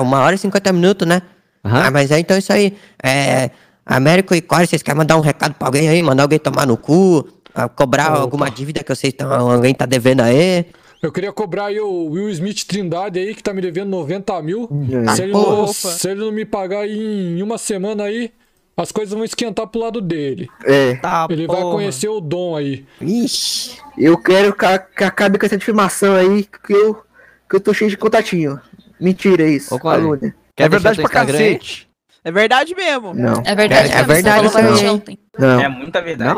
É uma hora e 50 minutos, né? Uhum. Ah, mas é então isso aí. É, Américo e Core, vocês querem mandar um recado pra alguém aí? Mandar alguém tomar no cu? Ah, cobrar Opa. alguma dívida que vocês estão alguém tá devendo aí? Eu queria cobrar aí o Will Smith Trindade aí, que tá me devendo 90 mil. Ah, se, ele tá não, se, ele não, me pagar em uma semana aí, as coisas vão esquentar pro lado dele. É. Tá, ele porra. vai conhecer o Dom aí. Ixi, eu quero que acabe com essa afirmação aí, que eu, que eu tô cheio de contatinho. Mentira é isso. Ô, é verdade pra cacete. É verdade mesmo. Não. É verdade, é, é verdade. Não. não. É muita verdade. Não.